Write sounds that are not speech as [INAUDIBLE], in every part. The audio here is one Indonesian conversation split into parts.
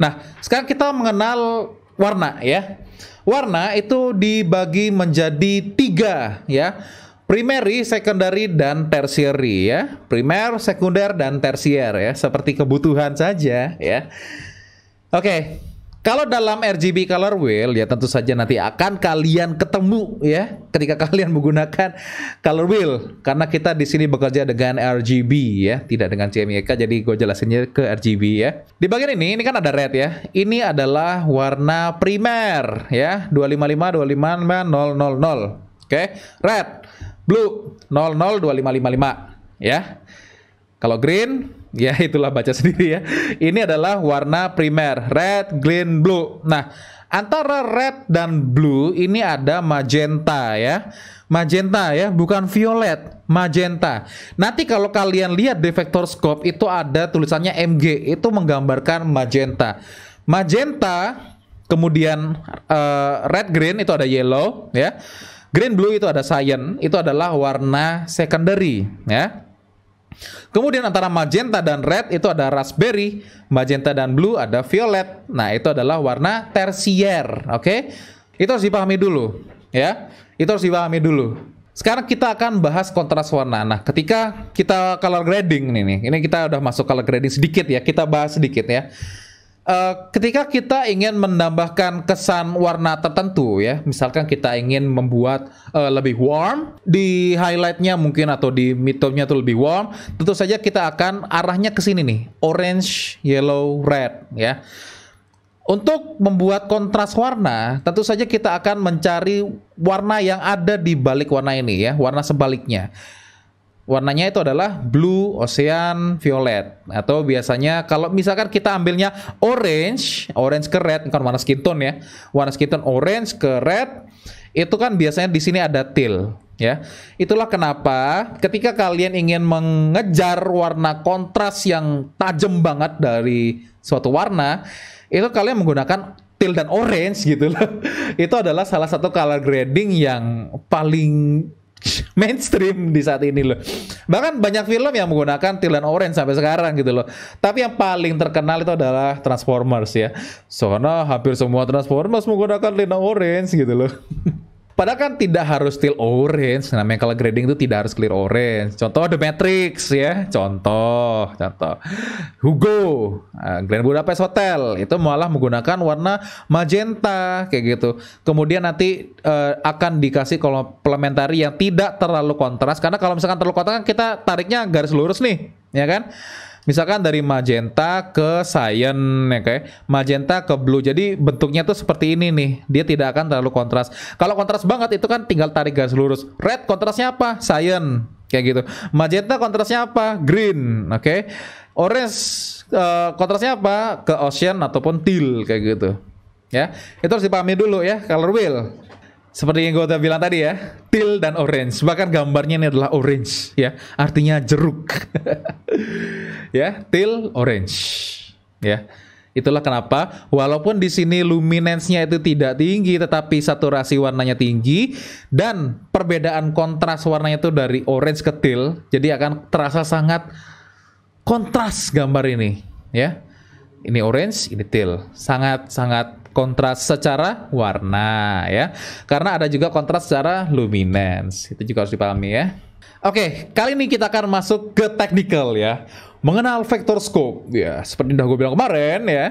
Nah, sekarang kita mengenal warna ya. Warna itu dibagi menjadi tiga ya. Primary, secondary, dan tertiary ya. Primer, sekunder, dan tersier ya. Seperti kebutuhan saja ya. Oke, kalau dalam RGB color wheel ya tentu saja nanti akan kalian ketemu ya ketika [LAUGHS] kalian menggunakan color wheel karena kita di sini bekerja dengan RGB ya, tidak dengan CMYK jadi gue jelasinnya ke RGB ya. Di bagian ini ini kan ada red ya. Ini adalah warna primer ya, 255 255 000. Oke, okay? red, blue 2555 ya. Kalau green, [LAUGHS] ya itulah baca sendiri ya. Ini adalah warna primer, red, green, blue. Nah, antara red dan blue ini ada magenta ya. Magenta ya, bukan violet, magenta. Nanti kalau kalian lihat di vektor scope itu ada tulisannya MG, itu menggambarkan magenta. Magenta, kemudian uh, red green itu ada yellow ya. Green blue itu ada cyan, itu adalah warna secondary ya. Kemudian antara magenta dan red itu ada raspberry, magenta dan blue ada violet. Nah, itu adalah warna tersier, oke? Okay? Itu harus dipahami dulu, ya. Itu harus dipahami dulu. Sekarang kita akan bahas kontras warna. Nah, ketika kita color grading ini, ini kita udah masuk color grading sedikit ya, kita bahas sedikit ya. Eh, ketika kita ingin menambahkan kesan warna tertentu ya, misalkan kita ingin membuat uh, lebih warm di highlightnya mungkin atau di midtone-nya itu lebih warm, tentu saja kita akan arahnya ke sini nih, orange, yellow, red ya. Untuk membuat kontras warna, tentu saja kita akan mencari warna yang ada di balik warna ini ya, warna sebaliknya warnanya itu adalah blue, ocean, violet atau biasanya kalau misalkan kita ambilnya orange, orange ke red kan warna skin tone ya. Warna skin tone orange ke red itu kan biasanya di sini ada teal ya. Itulah kenapa ketika kalian ingin mengejar warna kontras yang tajam banget dari suatu warna, itu kalian menggunakan teal dan orange gitu loh. [LAUGHS] itu adalah salah satu color grading yang paling [LAUGHS] mainstream di saat ini loh. Bahkan banyak film yang menggunakan teal and orange sampai sekarang gitu loh. Tapi yang paling terkenal itu adalah Transformers ya. Soalnya hampir semua Transformers menggunakan teal and orange gitu loh. [LAUGHS] Padahal kan tidak harus still orange. Namanya kalau grading itu tidak harus clear orange. Contoh The Matrix ya. Contoh, contoh. Hugo, eh, Grand Budapest Hotel itu malah menggunakan warna magenta kayak gitu. Kemudian nanti uh, akan dikasih komplementari yang tidak terlalu kontras karena kalau misalkan terlalu kontras kan kita tariknya garis lurus nih, ya kan? misalkan dari magenta ke cyan ya kayak magenta ke blue jadi bentuknya tuh seperti ini nih dia tidak akan terlalu kontras kalau kontras banget itu kan tinggal tarik garis lurus red kontrasnya apa cyan kayak gitu magenta kontrasnya apa green oke okay? orange uh, kontrasnya apa ke ocean ataupun teal kayak gitu ya itu harus dipahami dulu ya color wheel seperti yang gue udah bilang tadi ya, teal dan orange. Bahkan gambarnya ini adalah orange ya, artinya jeruk. [LAUGHS] ya, Teal, orange. Ya. Itulah kenapa walaupun di sini luminance itu tidak tinggi tetapi saturasi warnanya tinggi dan perbedaan kontras warnanya itu dari orange ke teal, jadi akan terasa sangat kontras gambar ini ya. Ini orange, ini teal, Sangat sangat kontras secara warna ya. Karena ada juga kontras secara luminance. Itu juga harus dipahami ya. Oke, kali ini kita akan masuk ke technical ya. Mengenal vector scope ya, seperti udah gue bilang kemarin ya.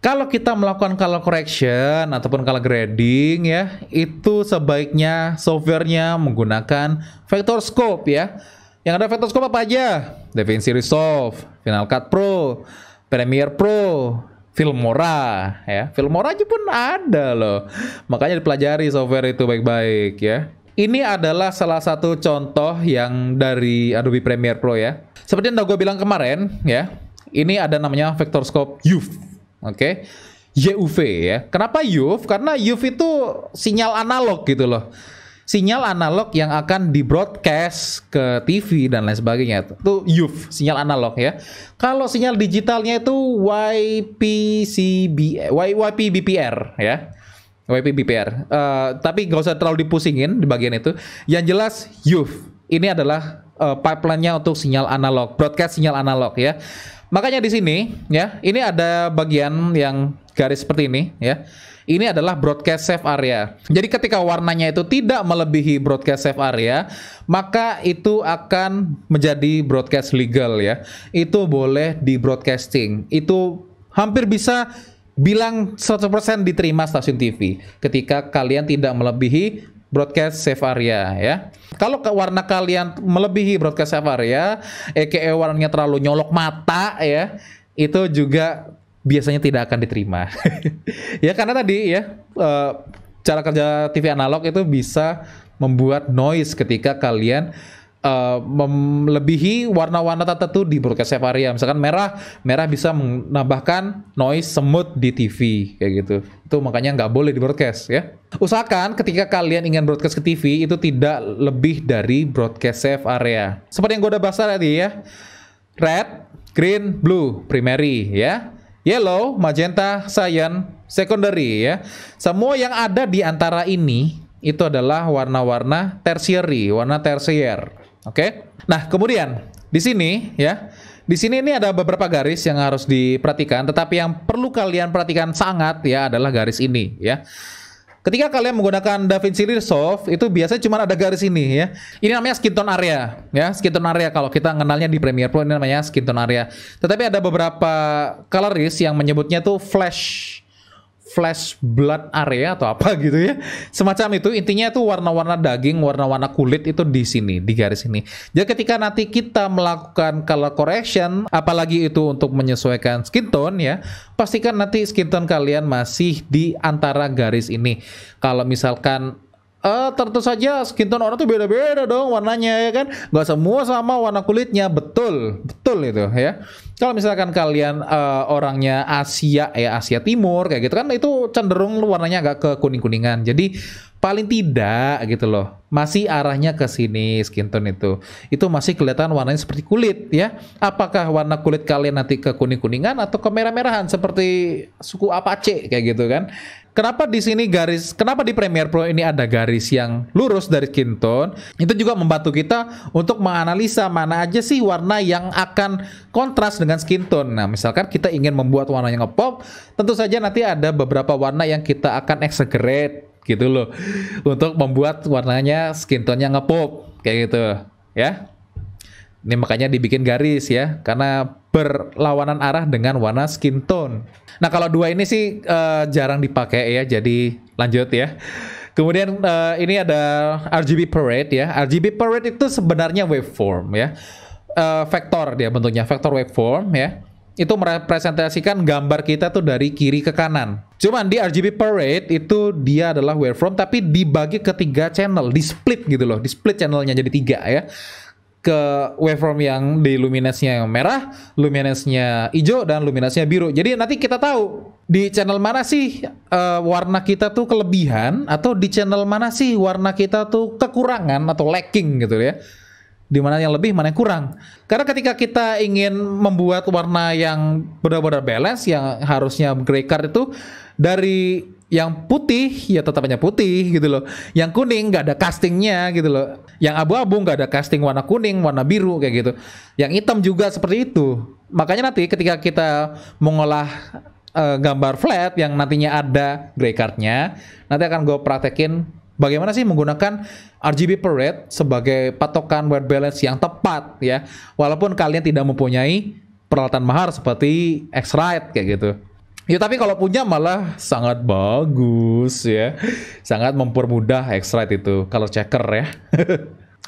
Kalau kita melakukan color correction ataupun color grading ya, itu sebaiknya softwarenya menggunakan vector scope ya. Yang ada vector scope apa aja? DaVinci Resolve, Final Cut Pro, Premiere Pro, Filmora ya. Filmora aja pun ada loh. Makanya dipelajari software itu baik-baik ya. Ini adalah salah satu contoh yang dari Adobe Premiere Pro ya. Seperti yang udah gue bilang kemarin ya, ini ada namanya Vectorscope scope UV. E, oke. Okay? YUV e, ya. Kenapa UV? E? Karena UV itu sinyal analog gitu loh sinyal analog yang akan di broadcast ke TV dan lain sebagainya itu, itu UV sinyal analog ya kalau sinyal digitalnya itu YPCB y, YPBPR ya YPBPR uh, eh, tapi gak usah terlalu dipusingin di bagian itu yang jelas UV ini adalah uh, pipeline-nya untuk sinyal analog broadcast sinyal analog ya Makanya di sini ya, ini ada bagian yang garis seperti ini ya. Ini adalah broadcast safe area. Jadi ketika warnanya itu tidak melebihi broadcast safe area, maka itu akan menjadi broadcast legal ya. Itu boleh di broadcasting. Itu hampir bisa bilang 100% diterima stasiun TV ketika kalian tidak melebihi broadcast safe area ya. Kalau ke warna kalian melebihi broadcast safe area, EKE warnanya terlalu nyolok mata ya, itu juga biasanya tidak akan diterima. [LAUGHS] ya karena tadi ya eh, cara kerja TV analog itu bisa membuat noise ketika kalian Uh, eh, melebihi warna-warna tertentu di broadcast area. Ya, misalkan merah, merah bisa menambahkan noise semut di TV kayak gitu. Itu makanya nggak boleh di broadcast ya. Usahakan ketika kalian ingin broadcast ke TV itu tidak lebih dari broadcast safe area. Seperti yang gue udah bahas tadi ya. Red, green, blue, primary ya. Yellow, magenta, cyan, secondary ya. Semua yang ada di antara ini itu adalah warna-warna tertiary, warna tersier Oke. Okay? Nah, kemudian di sini ya, di sini ini ada beberapa garis yang harus diperhatikan, tetapi yang perlu kalian perhatikan sangat ya adalah garis ini ya. Ketika kalian menggunakan DaVinci Resolve itu biasanya cuma ada garis ini ya. Ini namanya skin tone area ya, skin tone area kalau kita kenalnya di Premiere Pro ini namanya skin tone area. Tetapi ada beberapa colorist yang menyebutnya tuh flash flash blood area atau apa [LAUGHS] gitu ya. Semacam itu intinya itu warna-warna daging, warna-warna kulit itu di sini, di garis ini. Jadi ketika nanti kita melakukan color correction, apalagi itu untuk menyesuaikan skin tone ya, pastikan nanti skin tone kalian masih di antara garis ini. Kalau misalkan Uh, eh, tentu saja skin tone orang tuh beda-beda dong warnanya ya kan Gak semua sama warna kulitnya betul betul itu ya kalau misalkan kalian uh, orangnya Asia ya Asia Timur kayak gitu kan itu cenderung warnanya agak ke kuning kuningan jadi paling tidak gitu loh masih arahnya ke sini skin tone itu itu masih kelihatan warnanya seperti kulit ya apakah warna kulit kalian nanti ke kuning kuningan atau ke merah merahan seperti suku apa Apache kayak gitu kan kenapa di sini garis kenapa di Premiere Pro ini ada garis yang lurus dari skin tone itu juga membantu kita untuk menganalisa mana aja sih warna yang akan kontras dengan skin tone nah misalkan kita ingin membuat warnanya ngepop tentu saja nanti ada beberapa warna yang kita akan exaggerate gitu loh untuk membuat warnanya skin tone-nya ngepop kayak gitu ya ini makanya dibikin garis ya karena berlawanan arah dengan warna skin tone nah kalau dua ini sih uh, jarang dipakai ya jadi lanjut ya Kemudian uh, ini ada RGB parade ya. RGB parade itu sebenarnya waveform ya. Uh, vektor dia bentuknya, vektor waveform ya itu merepresentasikan gambar kita tuh dari kiri ke kanan. Cuman di RGB Parade itu dia adalah where tapi dibagi ke tiga channel, di split gitu loh, di split channelnya jadi tiga ya ke waveform yang di luminesnya yang merah, luminesnya hijau dan luminesnya biru. Jadi nanti kita tahu di channel mana sih uh, warna kita tuh kelebihan atau di channel mana sih warna kita tuh kekurangan atau lacking gitu ya di mana yang lebih, mana yang kurang. Karena ketika kita ingin membuat warna yang benar-benar balance, yang harusnya gray card itu dari yang putih ya tetap hanya putih gitu loh. Yang kuning nggak ada castingnya gitu loh. Yang abu-abu nggak ada casting warna kuning, warna biru kayak gitu. Yang hitam juga seperti itu. Makanya nanti ketika kita mengolah uh, gambar flat yang nantinya ada gray cardnya, nanti akan gue praktekin bagaimana sih menggunakan RGB per red sebagai patokan white balance yang tepat ya walaupun kalian tidak mempunyai peralatan mahal seperti X-Rite kayak gitu ya tapi kalau punya malah sangat bagus ya sangat mempermudah X-Rite itu color checker ya [LAUGHS]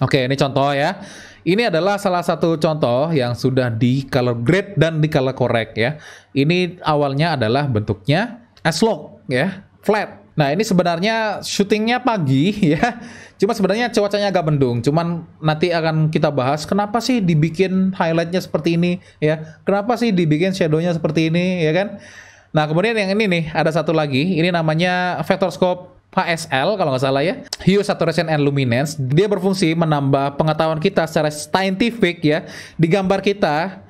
Oke, ini contoh ya. Ini adalah salah satu contoh yang sudah di color grade dan di color correct ya. Ini awalnya adalah bentuknya S-log ya, flat Nah ini sebenarnya syutingnya pagi [LAUGHS] ya, cuma sebenarnya cuacanya agak mendung. Cuman nanti akan kita bahas kenapa sih dibikin highlightnya seperti ini ya, kenapa sih dibikin shadownya seperti ini ya kan. Nah kemudian yang ini nih ada satu lagi, ini namanya vector HSL kalau nggak salah ya, Hue Saturation and Luminance. Dia berfungsi menambah pengetahuan kita secara scientific ya di gambar kita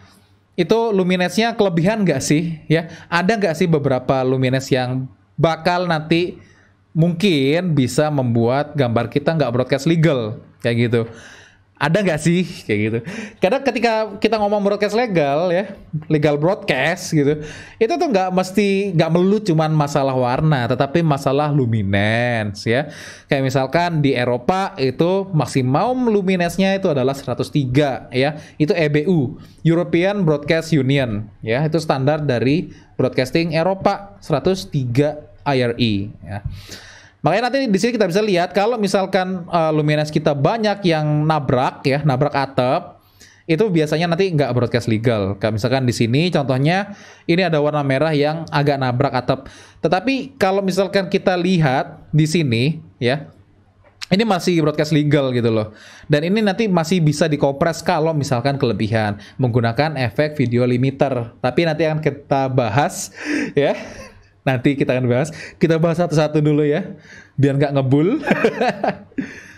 itu luminesnya kelebihan nggak sih ya ada nggak sih beberapa lumines yang bakal nanti mungkin bisa membuat gambar kita nggak broadcast legal kayak gitu ada nggak sih kayak gitu karena ketika kita ngomong broadcast legal ya legal broadcast gitu itu tuh nggak mesti nggak melulu cuman masalah warna tetapi masalah luminance ya kayak misalkan di Eropa itu maksimum luminance itu adalah 103 ya itu EBU European Broadcast Union ya itu standar dari broadcasting Eropa 103 IRE ya Makanya nanti di sini kita bisa lihat kalau misalkan uh, eh, Lumines kita banyak yang nabrak ya, nabrak atap, itu biasanya nanti nggak broadcast legal. Kayak misalkan di sini contohnya ini ada warna merah yang agak nabrak atap. Tetapi kalau misalkan kita lihat di sini ya, ini masih broadcast legal gitu loh. Dan ini nanti masih bisa dikompres kalau misalkan kelebihan menggunakan efek video limiter. Tapi nanti akan kita bahas [LAUGHS] ya Nanti kita akan bahas. Kita bahas satu-satu dulu ya, biar nggak ngebul. [LAUGHS]